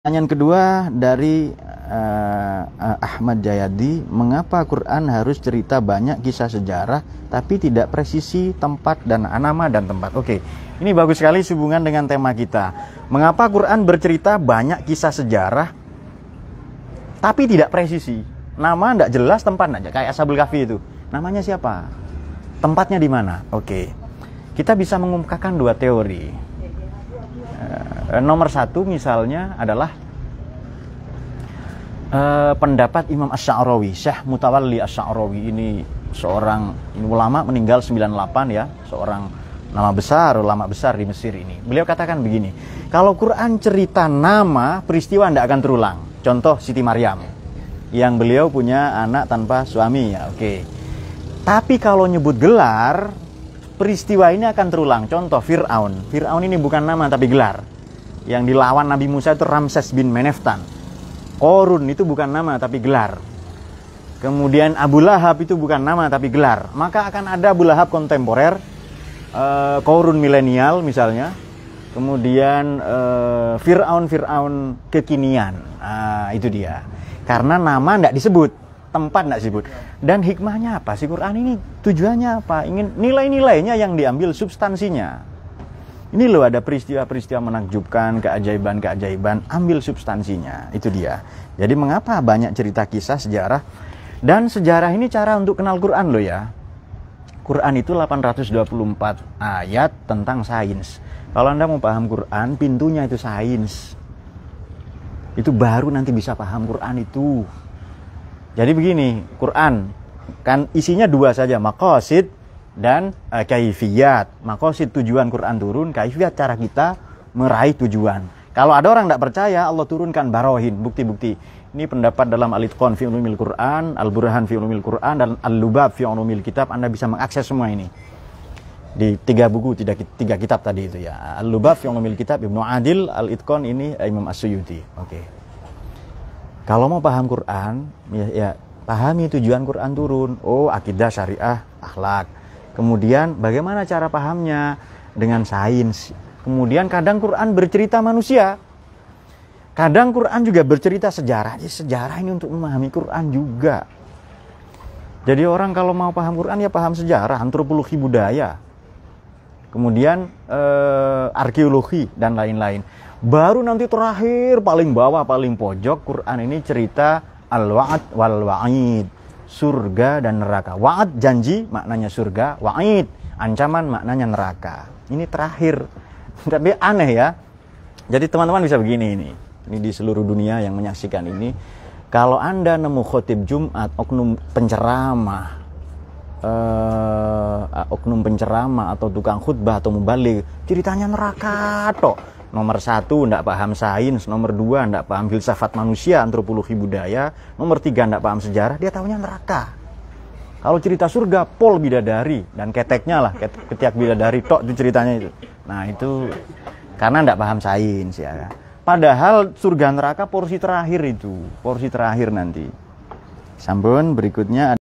Pertanyaan kedua dari uh, Ahmad Jayadi, mengapa Quran harus cerita banyak kisah sejarah tapi tidak presisi tempat dan nama dan tempat? Oke, okay. ini bagus sekali hubungan dengan tema kita. Mengapa Quran bercerita banyak kisah sejarah tapi tidak presisi? Nama tidak jelas, tempat tidak kayak Asabul Kafi itu. Namanya siapa? Tempatnya di mana? Oke. Okay. Kita bisa mengungkapkan dua teori Eh, nomor satu misalnya adalah e, pendapat Imam Asy'arawi, Syekh Mutawalli Asy'arawi ini seorang ini ulama meninggal 98 ya, seorang nama besar, ulama besar di Mesir ini. Beliau katakan begini, kalau Quran cerita nama, peristiwa tidak akan terulang. Contoh Siti Maryam, yang beliau punya anak tanpa suami ya, oke. Tapi kalau nyebut gelar, peristiwa ini akan terulang. Contoh Fir'aun. Fir'aun ini bukan nama tapi gelar yang dilawan Nabi Musa itu Ramses bin Meneftan. Korun itu bukan nama tapi gelar. Kemudian Abu Lahab itu bukan nama tapi gelar. Maka akan ada Abu Lahab kontemporer, eh, Korun milenial misalnya. Kemudian uh, eh, Fir'aun Fir'aun kekinian, nah, itu dia. Karena nama tidak disebut, tempat tidak disebut. Dan hikmahnya apa sih Quran ini? Tujuannya apa? Ingin nilai-nilainya yang diambil substansinya ini loh ada peristiwa-peristiwa menakjubkan, keajaiban-keajaiban, ambil substansinya, itu dia. Jadi mengapa banyak cerita kisah sejarah dan sejarah ini cara untuk kenal Quran loh ya. Quran itu 824 ayat tentang sains. Kalau Anda mau paham Quran, pintunya itu sains. Itu baru nanti bisa paham Quran itu. Jadi begini, Quran kan isinya dua saja, maqasid dan uh, kaifiyat. Maka si tujuan Quran turun, kaifiyat cara kita meraih tujuan. Kalau ada orang tidak percaya, Allah turunkan barohin, bukti-bukti. Ini pendapat dalam Al-Itqan fi ulumil Quran, Al-Burhan fi ulumil Quran, dan Al-Lubab fi ulumil kitab. Anda bisa mengakses semua ini. Di tiga buku, tiga, tiga kitab tadi itu ya. Al-Lubab fi ulumil kitab, Ibnu Adil, Al-Itqan ini eh, Imam As-Suyuti. Oke. Okay. Kalau mau paham Quran, ya, ya pahami tujuan Quran turun. Oh, akidah syariah, akhlak Kemudian bagaimana cara pahamnya dengan sains. Kemudian kadang Quran bercerita manusia. Kadang Quran juga bercerita sejarah. Jadi ya, sejarah ini untuk memahami Quran juga. Jadi orang kalau mau paham Quran ya paham sejarah, antropologi budaya. Kemudian eh, arkeologi dan lain-lain. Baru nanti terakhir paling bawah paling pojok Quran ini cerita al-wa'ad wal-wa'id surga dan neraka. Wa'ad janji maknanya surga, wa'id ancaman maknanya neraka. Ini terakhir. Tapi aneh ya. Jadi teman-teman bisa begini ini. Ini di seluruh dunia yang menyaksikan ini. Kalau Anda nemu khotib Jumat, oknum penceramah, eh, oknum penceramah atau tukang khutbah atau mubalik, ceritanya neraka toh. Nomor satu, tidak paham sains. Nomor dua, tidak paham filsafat manusia, antropologi budaya. Nomor tiga, tidak paham sejarah. Dia tahunya neraka. Kalau cerita surga, pol bidadari. Dan keteknya lah, ketiak bidadari. Tok itu ceritanya itu. Nah itu karena tidak paham sains ya. Padahal surga neraka porsi terakhir itu. Porsi terakhir nanti. Sambun berikutnya ada